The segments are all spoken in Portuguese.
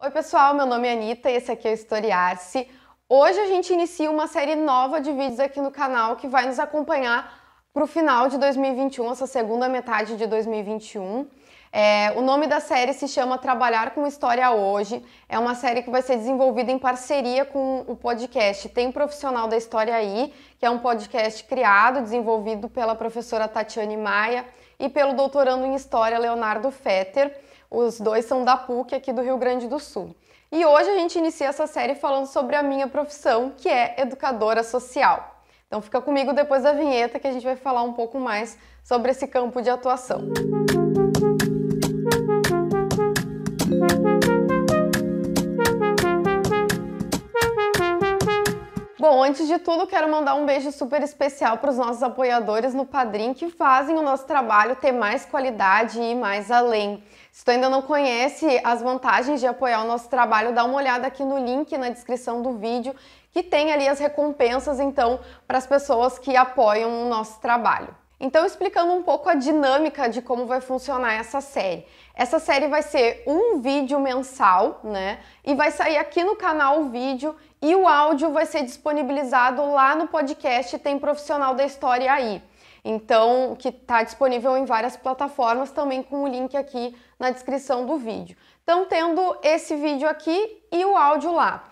Oi, pessoal, meu nome é Anitta e esse aqui é o Historiar-se. Hoje a gente inicia uma série nova de vídeos aqui no canal que vai nos acompanhar para o final de 2021, essa segunda metade de 2021. É, o nome da série se chama Trabalhar com História Hoje. É uma série que vai ser desenvolvida em parceria com o podcast Tem Profissional da História Aí, que é um podcast criado, desenvolvido pela professora Tatiane Maia e pelo doutorando em História Leonardo Fetter. Os dois são da PUC aqui do Rio Grande do Sul. E hoje a gente inicia essa série falando sobre a minha profissão, que é educadora social. Então fica comigo depois da vinheta que a gente vai falar um pouco mais sobre esse campo de atuação. Música Bom, antes de tudo, quero mandar um beijo super especial para os nossos apoiadores no Padrim que fazem o nosso trabalho ter mais qualidade e ir mais além. Se tu ainda não conhece as vantagens de apoiar o nosso trabalho, dá uma olhada aqui no link na descrição do vídeo, que tem ali as recompensas então para as pessoas que apoiam o nosso trabalho. Então, explicando um pouco a dinâmica de como vai funcionar essa série. Essa série vai ser um vídeo mensal, né? E vai sair aqui no canal o vídeo e o áudio vai ser disponibilizado lá no podcast Tem Profissional da História aí. Então, que está disponível em várias plataformas, também com o link aqui na descrição do vídeo. Então, tendo esse vídeo aqui e o áudio lá.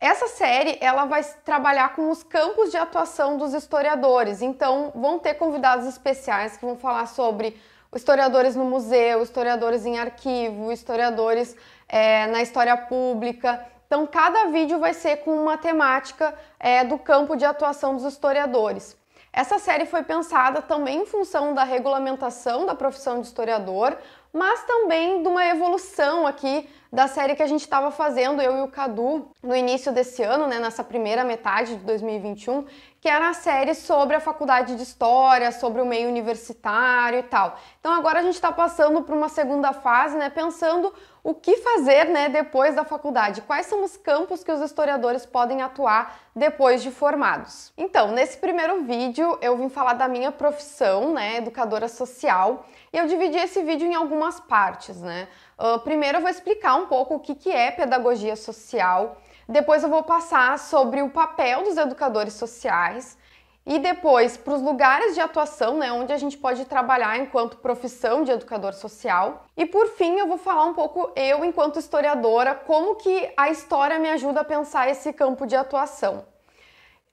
Essa série ela vai trabalhar com os campos de atuação dos historiadores. Então, vão ter convidados especiais que vão falar sobre historiadores no museu, historiadores em arquivo, historiadores é, na história pública. Então, cada vídeo vai ser com uma temática é, do campo de atuação dos historiadores. Essa série foi pensada também em função da regulamentação da profissão de historiador, mas também de uma evolução aqui da série que a gente estava fazendo, eu e o Cadu, no início desse ano, né, nessa primeira metade de 2021, que era a série sobre a faculdade de História, sobre o meio universitário e tal. Então agora a gente está passando para uma segunda fase, né, pensando o que fazer né, depois da faculdade, quais são os campos que os historiadores podem atuar depois de formados. Então, nesse primeiro vídeo eu vim falar da minha profissão, né, educadora social, e eu dividi esse vídeo em algumas partes, né. Uh, primeiro eu vou explicar um pouco o que, que é pedagogia social, depois eu vou passar sobre o papel dos educadores sociais e depois para os lugares de atuação, né, onde a gente pode trabalhar enquanto profissão de educador social. E por fim, eu vou falar um pouco eu enquanto historiadora, como que a história me ajuda a pensar esse campo de atuação.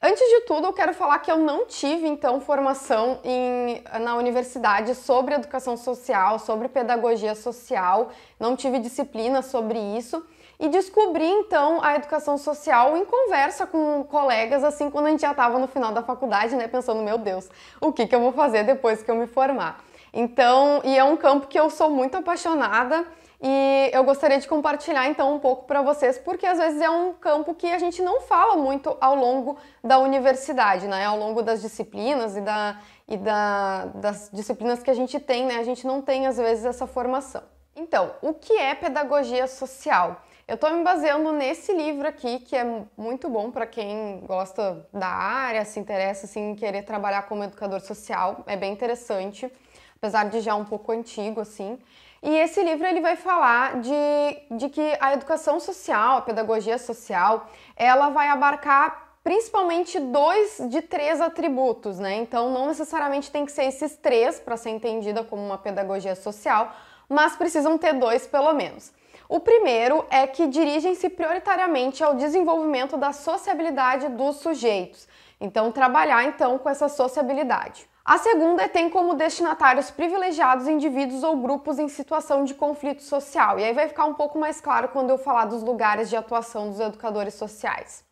Antes de tudo, eu quero falar que eu não tive, então, formação em, na universidade sobre educação social, sobre pedagogia social, não tive disciplina sobre isso. E descobri, então, a educação social em conversa com colegas, assim, quando a gente já estava no final da faculdade, né, pensando, meu Deus, o que, que eu vou fazer depois que eu me formar? Então, e é um campo que eu sou muito apaixonada, e eu gostaria de compartilhar então um pouco para vocês, porque às vezes é um campo que a gente não fala muito ao longo da universidade, né? Ao longo das disciplinas e, da, e da, das disciplinas que a gente tem, né? A gente não tem às vezes essa formação. Então, o que é pedagogia social? Eu estou me baseando nesse livro aqui, que é muito bom para quem gosta da área, se interessa assim, em querer trabalhar como educador social. É bem interessante, apesar de já um pouco antigo, assim. E esse livro ele vai falar de, de que a educação social, a pedagogia social, ela vai abarcar principalmente dois de três atributos, né? Então não necessariamente tem que ser esses três para ser entendida como uma pedagogia social, mas precisam ter dois pelo menos. O primeiro é que dirigem-se prioritariamente ao desenvolvimento da sociabilidade dos sujeitos. Então trabalhar então com essa sociabilidade. A segunda é, tem como destinatários privilegiados indivíduos ou grupos em situação de conflito social. E aí vai ficar um pouco mais claro quando eu falar dos lugares de atuação dos educadores sociais.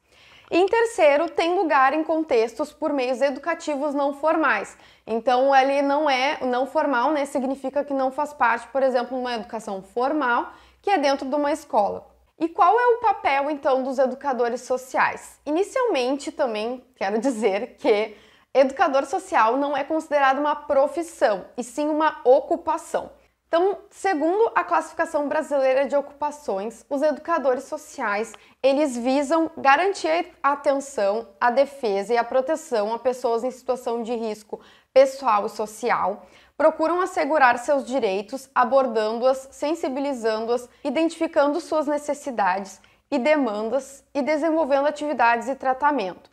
E em terceiro, tem lugar em contextos por meios educativos não formais. Então, ele não é não formal, né? Significa que não faz parte, por exemplo, de uma educação formal, que é dentro de uma escola. E qual é o papel então dos educadores sociais? Inicialmente, também quero dizer que Educador social não é considerado uma profissão, e sim uma ocupação. Então, segundo a classificação brasileira de ocupações, os educadores sociais, eles visam garantir a atenção, a defesa e a proteção a pessoas em situação de risco pessoal e social, procuram assegurar seus direitos, abordando-as, sensibilizando-as, identificando suas necessidades e demandas e desenvolvendo atividades e tratamento.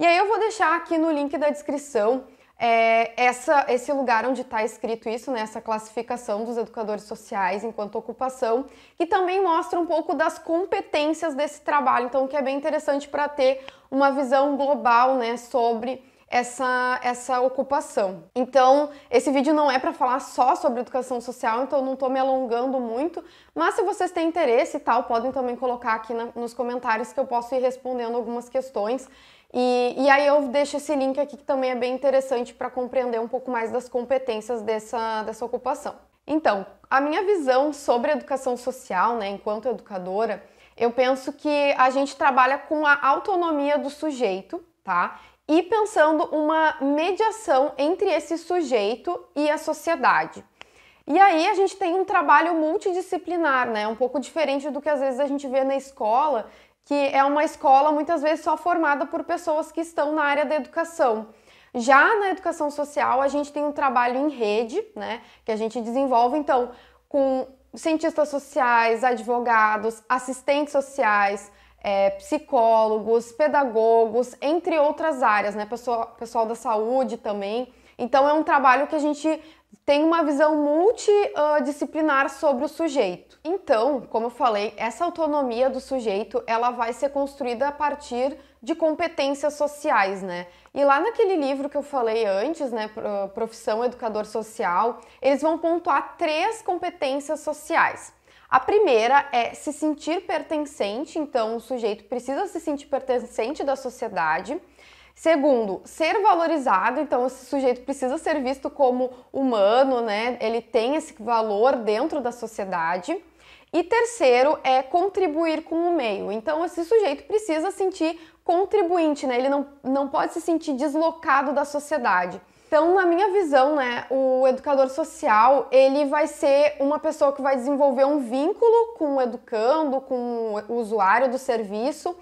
E aí eu vou deixar aqui no link da descrição é, essa, esse lugar onde está escrito isso, né, essa classificação dos educadores sociais enquanto ocupação, que também mostra um pouco das competências desse trabalho, então que é bem interessante para ter uma visão global né, sobre essa, essa ocupação. Então, esse vídeo não é para falar só sobre educação social, então não estou me alongando muito, mas se vocês têm interesse e tal, podem também colocar aqui na, nos comentários que eu posso ir respondendo algumas questões. E, e, aí eu deixo esse link aqui que também é bem interessante para compreender um pouco mais das competências dessa, dessa ocupação. Então, a minha visão sobre educação social, né, enquanto educadora, eu penso que a gente trabalha com a autonomia do sujeito, tá? E pensando uma mediação entre esse sujeito e a sociedade. E aí a gente tem um trabalho multidisciplinar, né? Um pouco diferente do que às vezes a gente vê na escola, que é uma escola muitas vezes só formada por pessoas que estão na área da educação. Já na educação social, a gente tem um trabalho em rede, né, que a gente desenvolve então com cientistas sociais, advogados, assistentes sociais, é, psicólogos, pedagogos, entre outras áreas, né, pessoal, pessoal da saúde também. Então é um trabalho que a gente tem uma visão multidisciplinar sobre o sujeito. Então, como eu falei, essa autonomia do sujeito, ela vai ser construída a partir de competências sociais, né? E lá naquele livro que eu falei antes, né, Profissão Educador Social, eles vão pontuar três competências sociais. A primeira é se sentir pertencente, então o sujeito precisa se sentir pertencente da sociedade. Segundo, ser valorizado, então esse sujeito precisa ser visto como humano, né? Ele tem esse valor dentro da sociedade. E terceiro é contribuir com o meio. Então esse sujeito precisa sentir contribuinte, né? Ele não, não pode se sentir deslocado da sociedade. Então, na minha visão, né, o educador social, ele vai ser uma pessoa que vai desenvolver um vínculo com o educando, com o usuário do serviço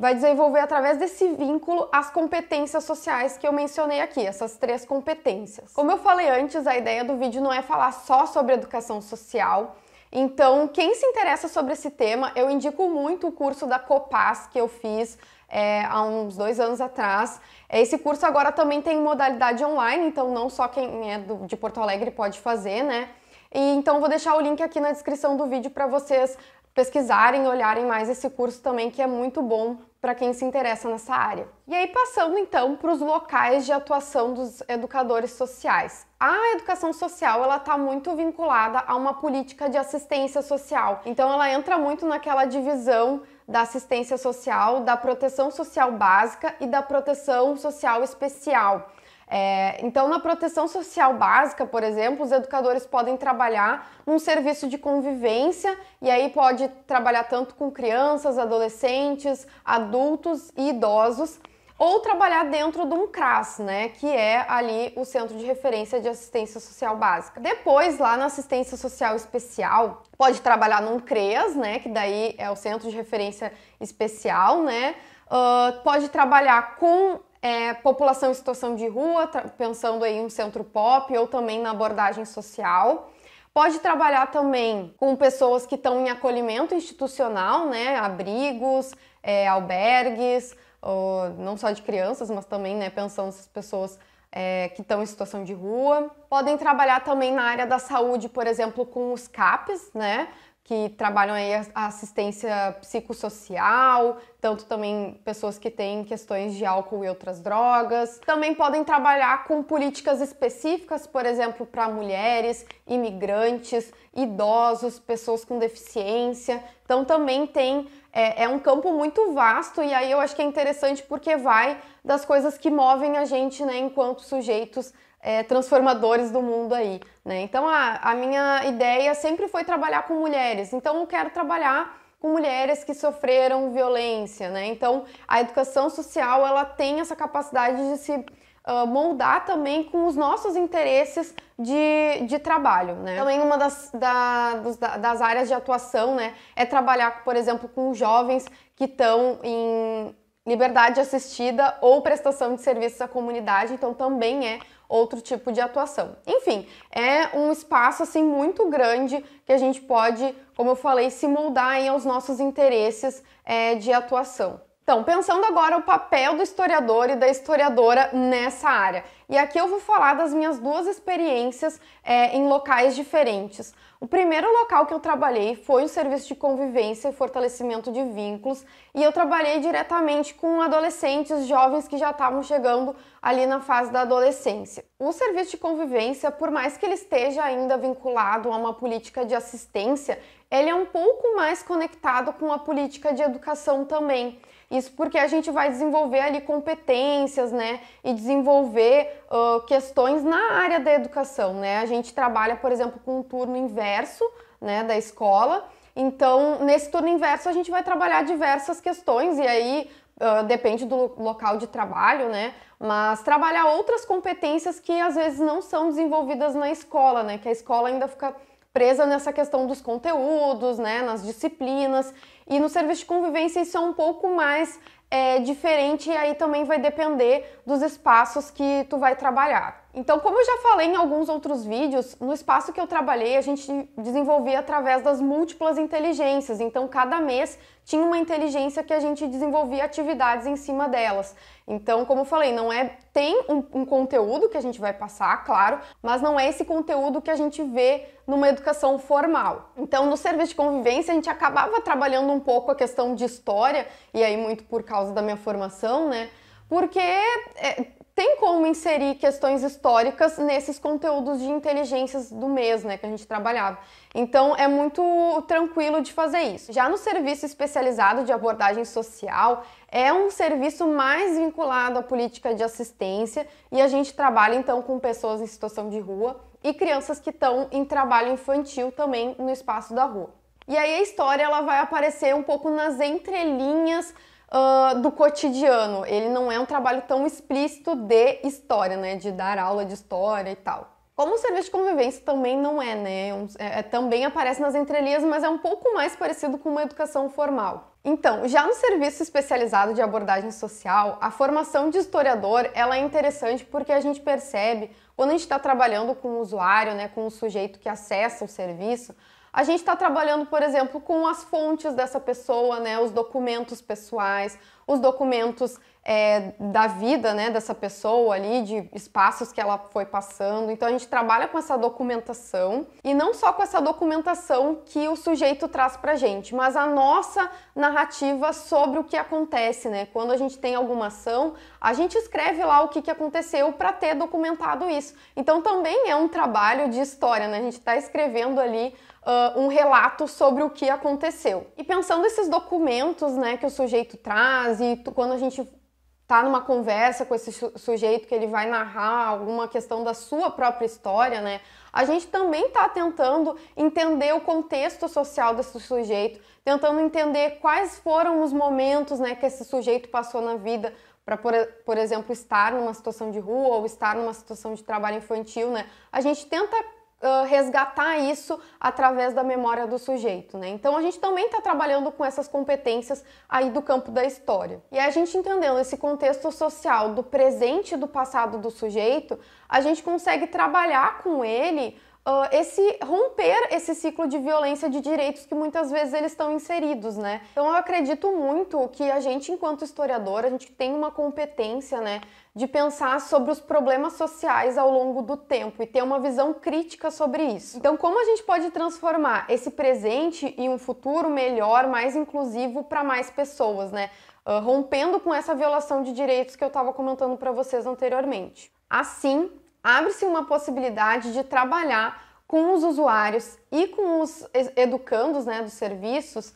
vai desenvolver através desse vínculo as competências sociais que eu mencionei aqui, essas três competências. Como eu falei antes, a ideia do vídeo não é falar só sobre educação social. Então, quem se interessa sobre esse tema, eu indico muito o curso da Copas que eu fiz é, há uns dois anos atrás. Esse curso agora também tem modalidade online, então não só quem é do, de Porto Alegre pode fazer, né? E, então vou deixar o link aqui na descrição do vídeo para vocês pesquisarem, olharem mais esse curso também, que é muito bom para quem se interessa nessa área. E aí, passando então para os locais de atuação dos educadores sociais. A educação social ela está muito vinculada a uma política de assistência social, então ela entra muito naquela divisão da assistência social, da proteção social básica e da proteção social especial. É, então, na proteção social básica, por exemplo, os educadores podem trabalhar um serviço de convivência e aí pode trabalhar tanto com crianças, adolescentes, adultos e idosos ou trabalhar dentro de um CRAS, né, que é ali o Centro de Referência de Assistência Social Básica. Depois, lá na Assistência Social Especial, pode trabalhar num CREAS, né, que daí é o Centro de Referência Especial, né, uh, pode trabalhar com é, população em situação de rua, pensando em um centro pop ou também na abordagem social. Pode trabalhar também com pessoas que estão em acolhimento institucional, né? Abrigos, é, albergues, ou, não só de crianças, mas também né, pensando nessas pessoas é, que estão em situação de rua. Podem trabalhar também na área da saúde, por exemplo, com os CAPs, né? que trabalham aí a assistência psicossocial, tanto também pessoas que têm questões de álcool e outras drogas. Também podem trabalhar com políticas específicas, por exemplo, para mulheres, imigrantes, idosos, pessoas com deficiência. Então também tem é, é, um campo muito vasto e aí eu acho que é interessante porque vai das coisas que movem a gente, né, enquanto sujeitos é, transformadores do mundo aí. Né? Então a, a minha ideia sempre foi trabalhar com mulheres. Então eu quero trabalhar com mulheres que sofreram violência, né? Então a educação social ela tem essa capacidade de se uh, moldar também com os nossos interesses de, de trabalho, né? Também uma das, da, dos, das áreas de atuação, né, é trabalhar, por exemplo, com jovens que estão em liberdade assistida ou prestação de serviços à comunidade, então também é outro tipo de atuação. Enfim, é um espaço assim muito grande que a gente pode, como eu falei, se moldar aos nossos interesses é, de atuação. Então, pensando agora o papel do historiador e da historiadora nessa área. E aqui eu vou falar das minhas duas experiências é, em locais diferentes. O primeiro local que eu trabalhei foi o serviço de convivência e fortalecimento de vínculos, e eu trabalhei diretamente com adolescentes, jovens que já estavam chegando ali na fase da adolescência. O serviço de convivência, por mais que ele esteja ainda vinculado a uma política de assistência, ele é um pouco mais conectado com a política de educação também. Isso porque a gente vai desenvolver ali competências, né? E desenvolver uh, questões na área da educação, né? A gente trabalha, por exemplo, com um turno inverso, né, da escola. Então, nesse turno inverso, a gente vai trabalhar diversas questões e aí uh, depende do local de trabalho, né? Mas trabalhar outras competências que às vezes não são desenvolvidas na escola, né? Que a escola ainda fica presa nessa questão dos conteúdos, né, nas disciplinas. E no serviço de convivência isso é um pouco mais é, diferente e aí também vai depender dos espaços que tu vai trabalhar. Então, como eu já falei em alguns outros vídeos, no espaço que eu trabalhei, a gente desenvolvia através das múltiplas inteligências. Então, cada mês tinha uma inteligência que a gente desenvolvia atividades em cima delas. Então, como eu falei, não é tem um, um conteúdo que a gente vai passar, claro, mas não é esse conteúdo que a gente vê numa educação formal. Então, no serviço de convivência, a gente acabava trabalhando um pouco a questão de história, e aí muito por causa da minha formação, né? Porque é, tem como inserir questões históricas nesses conteúdos de inteligências do mês, né, que a gente trabalhava. Então é muito tranquilo de fazer isso. Já no serviço especializado de abordagem social, é um serviço mais vinculado à política de assistência e a gente trabalha então com pessoas em situação de rua e crianças que estão em trabalho infantil também no espaço da rua. E aí a história ela vai aparecer um pouco nas entrelinhas uh, do cotidiano. Ele não é um trabalho tão explícito de história, né? De dar aula de história e tal. Como o serviço de convivência também não é, né? É um, é, é, também aparece nas entrelinhas, mas é um pouco mais parecido com uma educação formal. Então, já no serviço especializado de abordagem social, a formação de historiador ela é interessante porque a gente percebe quando a gente está trabalhando com o usuário, né, com o sujeito que acessa o serviço, a gente está trabalhando, por exemplo, com as fontes dessa pessoa, né, os documentos pessoais, os documentos é, da vida né, dessa pessoa ali, de espaços que ela foi passando. Então a gente trabalha com essa documentação e não só com essa documentação que o sujeito traz a gente, mas a nossa narrativa sobre o que acontece, né? Quando a gente tem alguma ação, a gente escreve lá o que, que aconteceu para ter documentado isso. Então também é um trabalho de história, né? A gente está escrevendo ali Uh, um relato sobre o que aconteceu. E pensando esses documentos né, que o sujeito traz, e tu, quando a gente está numa conversa com esse su sujeito que ele vai narrar alguma questão da sua própria história, né, a gente também está tentando entender o contexto social desse sujeito, tentando entender quais foram os momentos né, que esse sujeito passou na vida para, por, por exemplo, estar numa situação de rua ou estar numa situação de trabalho infantil, né? A gente tenta resgatar isso através da memória do sujeito, né? Então a gente também está trabalhando com essas competências aí do campo da história. E a gente entendendo esse contexto social do presente e do passado do sujeito, a gente consegue trabalhar com ele uh, esse romper esse ciclo de violência de direitos que muitas vezes eles estão inseridos, né? Então eu acredito muito que a gente, enquanto historiador, a gente tem uma competência, né, de pensar sobre os problemas sociais ao longo do tempo e ter uma visão crítica sobre isso. Então, como a gente pode transformar esse presente em um futuro melhor, mais inclusivo para mais pessoas, né? Uh, rompendo com essa violação de direitos que eu estava comentando para vocês anteriormente. Assim, abre-se uma possibilidade de trabalhar com os usuários e com os educandos né, dos serviços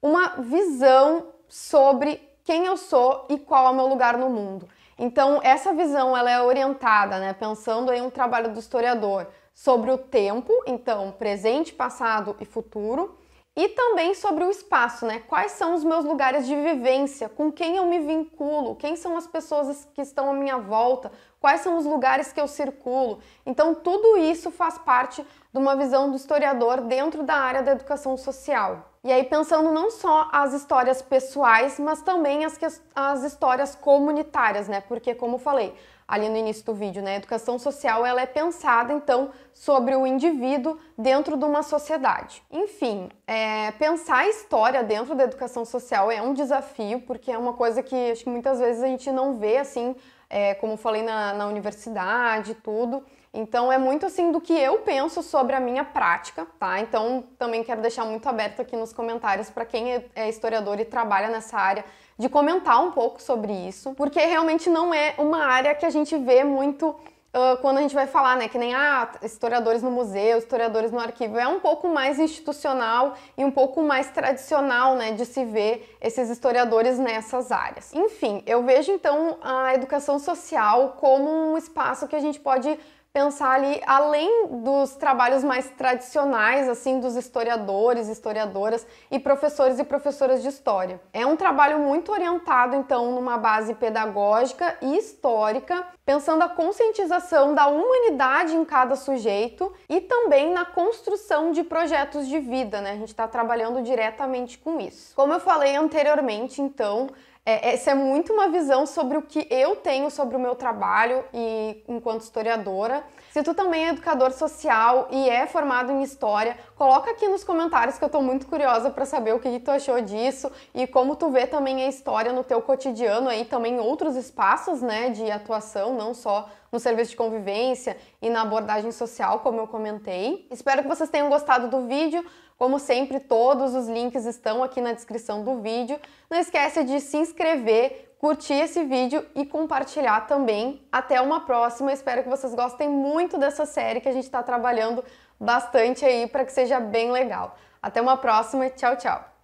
uma visão sobre quem eu sou e qual é o meu lugar no mundo. Então, essa visão ela é orientada, né, pensando em um trabalho do historiador sobre o tempo, então presente, passado e futuro, e também sobre o espaço, né? Quais são os meus lugares de vivência? Com quem eu me vinculo? Quem são as pessoas que estão à minha volta? Quais são os lugares que eu circulo? Então, tudo isso faz parte de uma visão do historiador dentro da área da educação social. E aí pensando não só as histórias pessoais, mas também as, as histórias comunitárias, né? Porque como falei ali no início do vídeo, né? A educação social ela é pensada então sobre o indivíduo dentro de uma sociedade. Enfim, é, pensar a história dentro da educação social é um desafio porque é uma coisa que acho que muitas vezes a gente não vê assim, é, como falei na, na universidade, tudo. Então é muito assim do que eu penso sobre a minha prática, tá? Então também quero deixar muito aberto aqui nos comentários para quem é, é historiador e trabalha nessa área de comentar um pouco sobre isso, porque realmente não é uma área que a gente vê muito uh, quando a gente vai falar, né? Que nem ah, historiadores no museu, historiadores no arquivo. É um pouco mais institucional e um pouco mais tradicional, né? De se ver esses historiadores nessas áreas. Enfim, eu vejo então a educação social como um espaço que a gente pode pensar ali além dos trabalhos mais tradicionais, assim, dos historiadores, historiadoras e professores e professoras de história. É um trabalho muito orientado, então, numa base pedagógica e histórica, pensando a conscientização da humanidade em cada sujeito e também na construção de projetos de vida, né? A gente está trabalhando diretamente com isso. Como eu falei anteriormente, então, é, essa é, é muito uma visão sobre o que eu tenho sobre o meu trabalho e enquanto historiadora. Se tu também é educador social e é formado em história, coloca aqui nos comentários que eu estou muito curiosa para saber o que tu achou disso e como tu vê também a história no teu cotidiano aí, também outros espaços, né, de atuação, não só no serviço de convivência e na abordagem social, como eu comentei. Espero que vocês tenham gostado do vídeo. Como sempre, todos os links estão aqui na descrição do vídeo. Não esqueça de se inscrever, curtir esse vídeo e compartilhar também. Até uma próxima. Espero que vocês gostem muito dessa série que a gente está trabalhando bastante aí para que seja bem legal. Até uma próxima. Tchau, tchau.